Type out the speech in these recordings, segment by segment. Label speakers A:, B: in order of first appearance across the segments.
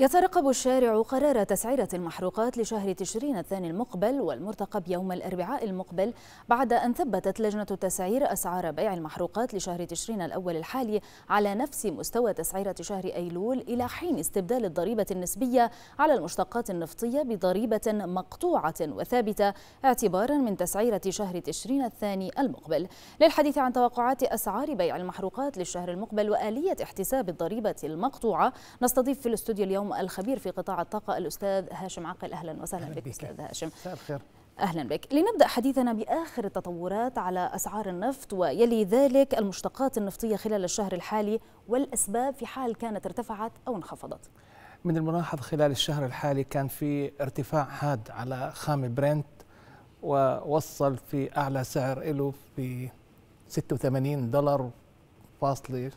A: يترقب الشارع قرار تسعيرة المحروقات لشهر تشرين الثاني المقبل والمرتقب يوم الأربعاء المقبل بعد أن ثبتت لجنة التسعير أسعار بيع المحروقات لشهر تشرين الأول الحالي على نفس مستوى تسعيرة شهر أيلول إلى حين استبدال الضريبة النسبية على المشتقات النفطية بضريبة مقطوعة وثابتة اعتبارا من تسعيرة شهر تشرين الثاني المقبل للحديث عن توقعات أسعار بيع المحروقات للشهر المقبل وآلية احتساب الضريبة المقطوعة نستضيف في الاستوديو اليوم اليوم الخبير في قطاع الطاقة الأستاذ هاشم عاقل أهلا وسهلا أهلا بك, بك أستاذ هاشم خير أهلا بك لنبدأ حديثنا بآخر التطورات على أسعار النفط ويلي ذلك المشتقات النفطية خلال الشهر الحالي والأسباب في حال كانت ارتفعت أو انخفضت
B: من الملاحظ خلال الشهر الحالي كان في ارتفاع حاد على خام برنت ووصل في أعلى سعر له في 86 دولار فاصلة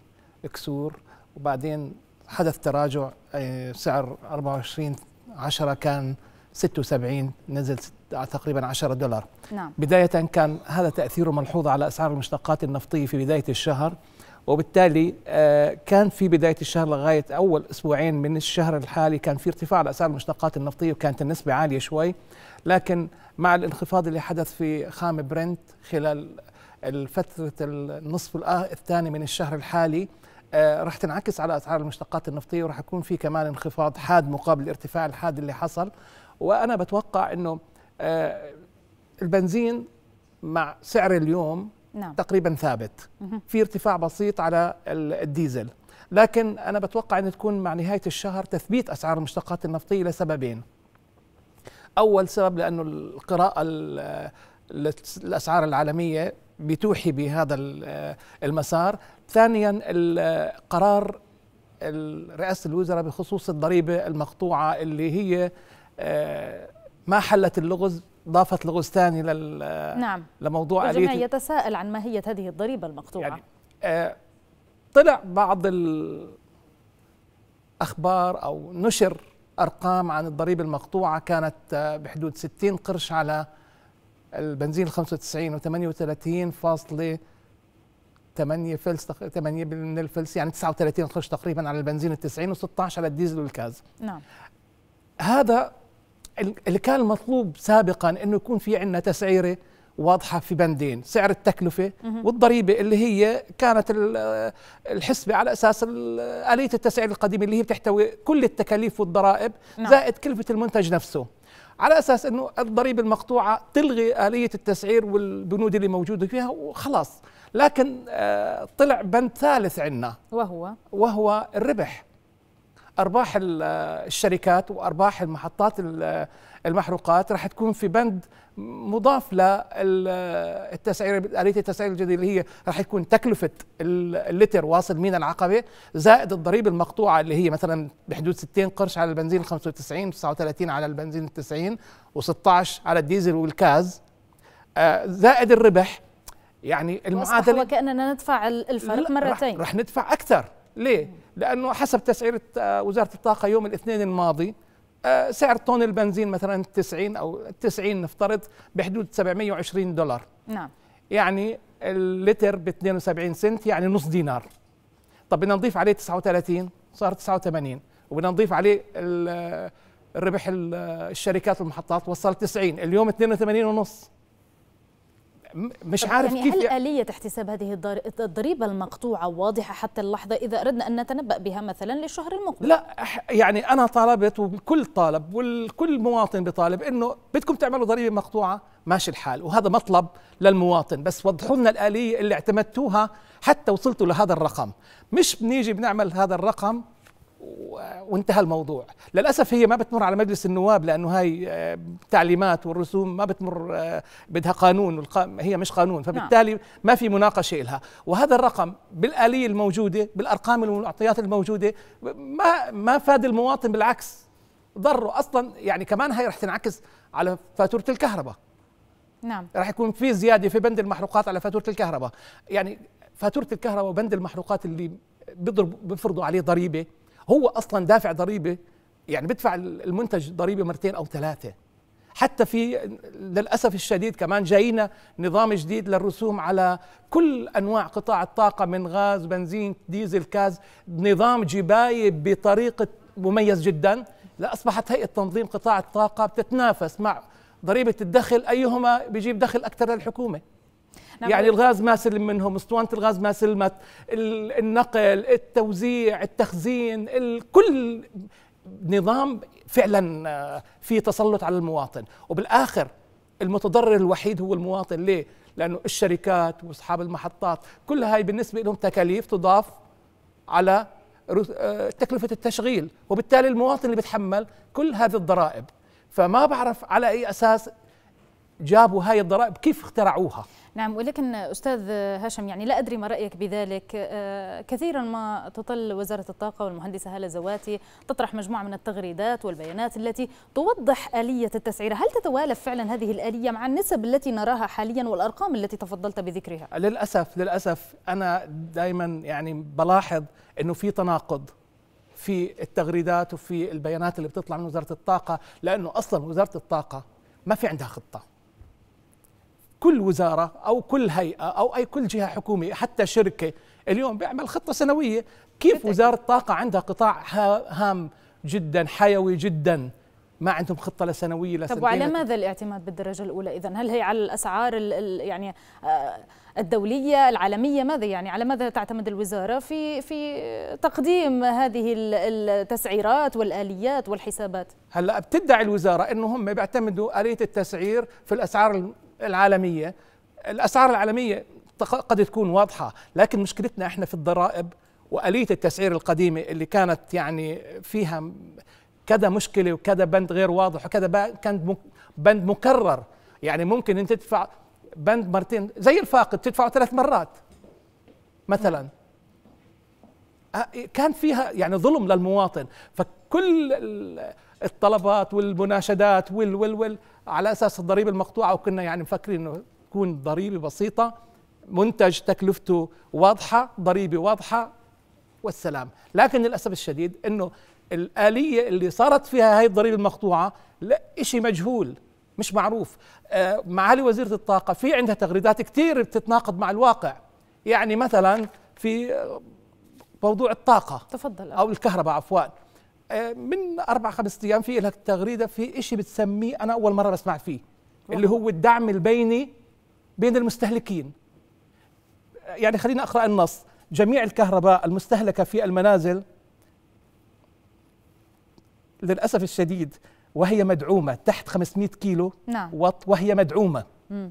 B: اكسور وبعدين حدث تراجع آه، سعر 24 10 كان 76 نزل تقريبا 10 دولار نعم. بداية كان هذا تأثيره ملحوظ على أسعار المشتقات النفطية في بداية الشهر وبالتالي آه، كان في بداية الشهر لغاية أول أسبوعين من الشهر الحالي كان في ارتفاع لأسعار المشتقات النفطية وكانت النسبة عالية شوي لكن مع الانخفاض اللي حدث في خام برنت خلال الفترة النصف الثاني من الشهر الحالي آه، راح تنعكس على اسعار المشتقات النفطيه وراح يكون في كمان انخفاض حاد مقابل الارتفاع الحاد اللي حصل وانا بتوقع انه آه، البنزين مع سعر اليوم نعم. تقريبا ثابت في ارتفاع بسيط على الديزل لكن انا بتوقع ان تكون مع نهايه الشهر تثبيت اسعار المشتقات النفطيه لسببين اول سبب لانه القراءه آه، الاسعار العالميه بتوحي بهذا المسار ثانيا القرار رئاسة الوزراء بخصوص الضريبة المقطوعة اللي هي آه، ما حلت اللغز ضافت لغز ثاني لل نعم لموضوع الجميع
A: يتساءل عن ماهية هذه الضريبة المقطوعة يعني
B: آه، طلع بعض الأخبار أو نشر أرقام عن الضريبة المقطوعة كانت آه، بحدود 60 قرش على البنزين 95 و38 8 فلس 8 من الفلس يعني 39 قرش تقريبا على البنزين ال90 و16 على الديزل والكاز نعم هذا اللي كان المطلوب سابقا انه يكون في عندنا تسعيره واضحه في بندين سعر التكلفه والضريبه اللي هي كانت الحسبه على اساس اليه التسعير القديمه اللي هي بتحتوي كل التكاليف والضرائب نعم. زائد كلفه المنتج نفسه على اساس انه الضريبه المقطوعه تلغي اليه التسعير والبنود اللي موجوده فيها وخلاص لكن آه، طلع بند ثالث عندنا وهو وهو الربح ارباح آه، الشركات وارباح المحطات آه، المحروقات راح تكون في بند مضاف للتسعير آلية التسعير الجديدة اللي هي راح يكون تكلفة اللتر واصل مينا العقبة زائد الضريبة المقطوعة اللي هي مثلا بحدود 60 قرش على البنزين 95 39 على البنزين 90 و16 على الديزل والكاز آه، زائد الربح يعني المعادلة
A: وكأننا ندفع الفرق مرتين رح, رح
B: ندفع أكثر ليه؟ لأنه حسب تسعيرة آه، وزارة الطاقة يوم الاثنين الماضي آه، سعر طن البنزين مثلا 90 او 90 نفترض بحدود 720 دولار نعم يعني اللتر ب 72 سنت يعني نص دينار طب بدنا نضيف عليه 39 صار 89 وبدنا نضيف عليه الربح الشركات والمحطات وصل 90 اليوم 82 ونص مش عارف يعني كيف هل
A: آلية احتساب هذه الضريبة المقطوعة واضحة حتى اللحظة إذا أردنا أن نتنبأ بها مثلا للشهر المقبل لا يعني
B: أنا طالبت وكل طالب وكل مواطن بطالب أنه بدكم تعملوا ضريبة مقطوعة ماشي الحال وهذا مطلب للمواطن بس وضحوا لنا الآلية اللي اعتمدتوها حتى وصلتوا لهذا الرقم مش بنيجي بنعمل هذا الرقم وانتهى الموضوع للأسف هي ما بتمر على مجلس النواب لأنه هاي آه، تعليمات والرسوم ما بتمر آه، بدها قانون هي مش قانون نعم. فبالتالي ما في مناقشة لها وهذا الرقم بالآلية الموجودة بالأرقام والمعطيات الموجودة ما, ما فاد المواطن بالعكس ضره أصلا يعني كمان هاي رح تنعكس على فاتورة الكهرباء نعم رح يكون في زياده في بند المحروقات على فاتوره الكهرباء يعني فاتوره الكهرباء وبند المحروقات اللي بيضرب بيفرضوا عليه ضريبه هو اصلا دافع ضريبه يعني بدفع المنتج ضريبه مرتين او ثلاثه حتى في للاسف الشديد كمان جاينا نظام جديد للرسوم على كل انواع قطاع الطاقه من غاز بنزين ديزل كاز نظام جبايه بطريقه مميز جدا لاصبحت هيئه تنظيم قطاع الطاقه بتتنافس مع ضريبه الدخل ايهما بيجيب دخل اكثر للحكومه نعم. يعني الغاز ما سلم منهم اسطوانه الغاز ما سلمت النقل التوزيع التخزين كل نظام فعلا آه، في تسلط على المواطن وبالاخر المتضرر الوحيد هو المواطن ليه لانه الشركات واصحاب المحطات كل هاي بالنسبه لهم تكاليف تضاف على آه، تكلفه التشغيل وبالتالي المواطن اللي بيتحمل كل هذه الضرائب فما بعرف على اي اساس جابوا هاي الضرائب كيف اخترعوها
A: نعم ولكن استاذ هاشم يعني لا ادري ما رايك بذلك آه، كثيرا ما تطل وزاره الطاقه والمهندسه هاله زواتي تطرح مجموعه من التغريدات والبيانات التي توضح اليه التسعيره، هل تتوالف فعلا هذه الاليه مع النسب التي نراها حاليا والارقام التي تفضلت بذكرها؟
B: للاسف للاسف انا دائما يعني بلاحظ انه في تناقض في التغريدات وفي البيانات اللي بتطلع من وزاره الطاقه لانه اصلا وزاره الطاقه ما في عندها خطه كل وزاره او كل هيئه او اي كل جهه حكوميه حتى شركه اليوم بيعمل خطه سنويه كيف وزاره الطاقه عندها قطاع هام جدا حيوي جدا ما عندهم خطه لسنوية لسنوية طب وعلى ماذا
A: الاعتماد بالدرجه الاولى اذا هل هي على الاسعار يعني آه، الدوليه العالميه ماذا يعني على ماذا تعتمد الوزاره في في تقديم هذه التسعيرات والاليات والحسابات
B: هلا بتدعي الوزاره انه هم بيعتمدوا اليه التسعير في الاسعار العالميه الاسعار العالميه قد تكون واضحه لكن مشكلتنا احنا في الضرائب واليه التسعير القديمه اللي كانت يعني فيها كذا مشكله وكذا بند غير واضح وكذا كانت بند مكرر يعني ممكن انت تدفع بند مرتين زي الفاقد تدفعه ثلاث مرات مثلا كان فيها يعني ظلم للمواطن كل الطلبات والمناشدات وال وال وال على اساس الضريبه المقطوعه وكنا يعني مفكرين انه تكون ضريبه بسيطه منتج تكلفته واضحه ضريبه واضحه والسلام لكن للاسف الشديد انه الاليه اللي صارت فيها هاي الضريبه المقطوعه لا شيء مجهول مش معروف آه، معالي وزيره الطاقه في عندها تغريدات كثير بتتناقض مع الواقع يعني مثلا في موضوع الطاقه تفضل او الكهرباء عفوا آه، من اربع خمس ايام في لك تغريده في شيء بتسميه انا اول مره بسمع فيه اللي هو الدعم البيني بين المستهلكين يعني خلينا اقرا النص جميع الكهرباء المستهلكه في المنازل للاسف الشديد وهي مدعومه تحت 500 كيلو نعم. وهي مدعومه م.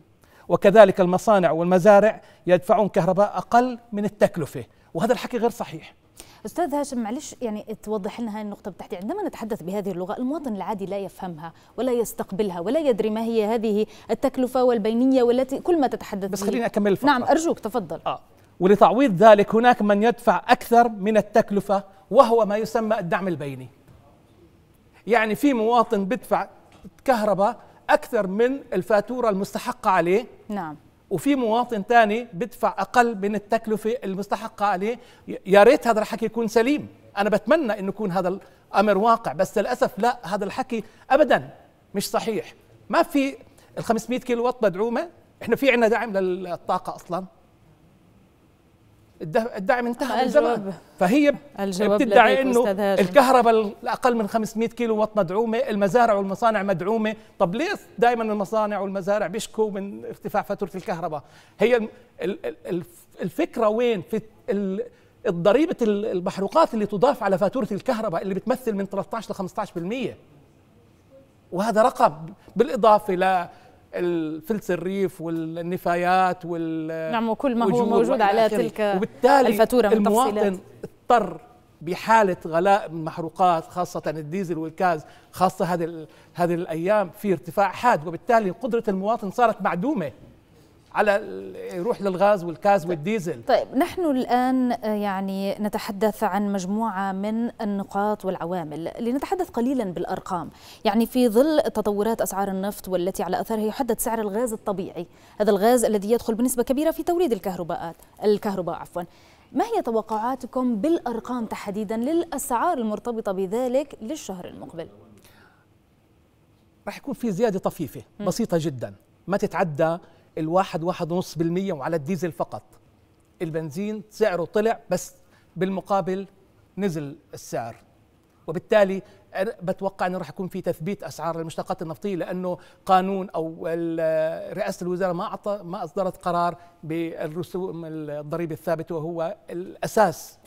B: وكذلك المصانع والمزارع يدفعون كهرباء اقل من التكلفه وهذا الحكي غير صحيح
A: استاذ هاشم معلش يعني توضح لنا هذه النقطه بتاعتي عندما نتحدث بهذه اللغه المواطن العادي لا يفهمها ولا يستقبلها ولا يدري ما هي هذه التكلفه والبينيه والتي كل ما تتحدث بس خليني اكمل الفقرة. نعم ارجوك تفضل آه.
B: ولتعويض ذلك هناك من يدفع اكثر من التكلفه وهو ما يسمى الدعم البيني يعني في مواطن بدفع كهرباء اكثر من الفاتوره المستحقه عليه نعم وفي مواطن تاني بدفع اقل من التكلفه المستحقه عليه يا ريت هذا الحكي يكون سليم انا بتمنى انه يكون هذا الامر واقع بس للاسف لا هذا الحكي ابدا مش صحيح ما في ال 500 كيلو وات مدعومه احنا في عندنا دعم للطاقه اصلا الدعم انتهى من زمان فهي بتدعي انه الكهرباء الاقل من 500 كيلو وات مدعومه المزارع والمصانع مدعومه طب ليه دائما المصانع والمزارع بيشكوا من ارتفاع فاتوره الكهرباء هي الفكره وين في الضريبه المحروقات اللي تضاف على فاتوره الكهرباء اللي بتمثل من 13 ل 15% وهذا رقم بالاضافه الفلس الريف والنفايات وال نعم وكل ما هو موجود على تلك وبالتالي الفاتوره من المواطن اضطر بحاله غلاء محروقات خاصه الديزل والكاز خاصه هذه هذه الايام في ارتفاع حاد وبالتالي قدره المواطن صارت معدومه على يروح للغاز والكاز طيب. والديزل
A: طيب نحن الآن آه، يعني نتحدث عن مجموعة من النقاط والعوامل لنتحدث قليلا بالأرقام يعني في ظل تطورات أسعار النفط والتي على أثرها يحدد سعر الغاز الطبيعي هذا الغاز الذي يدخل بنسبة كبيرة في توريد الكهرباء الكهرباء عفوا ما هي توقعاتكم بالأرقام تحديدا للأسعار المرتبطة بذلك للشهر المقبل؟
B: راح يكون في زيادة طفيفة بسيطة جدا ما تتعدى الواحد واحد ونص بالمية وعلى الديزل فقط البنزين سعره طلع بس بالمقابل نزل السعر وبالتالي بتوقع انه راح يكون في تثبيت اسعار المشتقات النفطيه لانه قانون او رئاسه الوزراء ما اعطى ما اصدرت قرار بالرسوم الضريبه الثابته وهو الاساس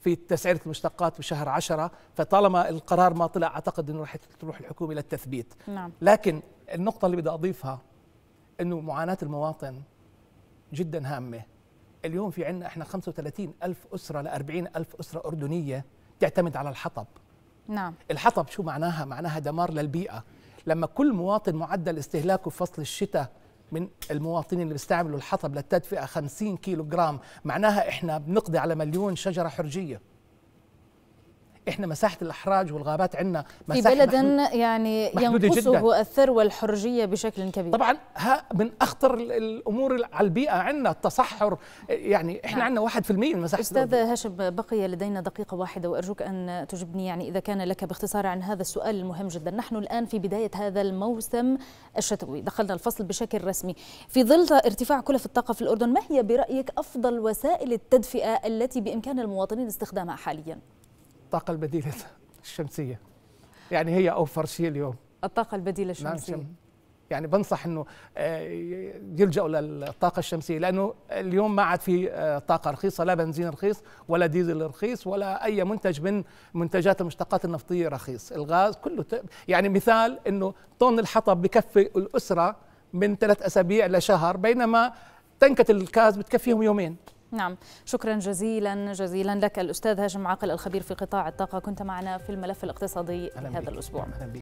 B: في تسعيره المشتقات بشهر عشرة فطالما القرار ما طلع اعتقد انه راح تروح الحكومه للتثبيت نعم. لكن النقطه اللي بدي اضيفها انه معاناه المواطن جدا هامه اليوم في عندنا احنا 35 ألف أسرة ل 40 ألف أسرة أردنية تعتمد على الحطب نعم الحطب شو معناها؟ معناها دمار للبيئة لما كل مواطن معدل استهلاكه في فصل الشتاء من المواطنين اللي بيستعملوا الحطب للتدفئة 50 كيلو جرام معناها احنا بنقضي على مليون شجرة حرجية احنا مساحه الاحراج والغابات عندنا مساحه في بلد
A: يعني ينقصه الثروه الحرجيه بشكل
B: كبير طبعا ها من اخطر الامور على البيئه عندنا التصحر يعني احنا نعم. عندنا 1% من مساحه استاذ
A: هاشم بقي لدينا دقيقه واحده وارجوك ان تجبني يعني اذا كان لك باختصار عن هذا السؤال المهم جدا نحن الان في بدايه هذا الموسم الشتوي دخلنا الفصل بشكل رسمي في ظل ارتفاع كلف الطاقه في الاردن ما هي برايك افضل وسائل التدفئه التي بامكان المواطنين استخدامها حاليا
B: الطاقة البديلة الشمسية يعني هي أوفر شيء اليوم
A: الطاقة البديلة نعم، الشمسية نعم
B: يعني بنصح انه آه، يلجأوا للطاقة الشمسية لأنه اليوم ما عاد في آه، طاقة رخيصة لا بنزين رخيص ولا ديزل رخيص ولا أي منتج من منتجات المشتقات النفطية رخيص الغاز كله ت... يعني مثال انه طن الحطب بكفي الأسرة من ثلاث
A: أسابيع لشهر
B: بينما تنكة الكاز بتكفيهم يومين
A: نعم شكرا جزيلا جزيلا لك الأستاذ هاشم عاقل الخبير في قطاع الطاقة كنت معنا في الملف الاقتصادي هذا الأسبوع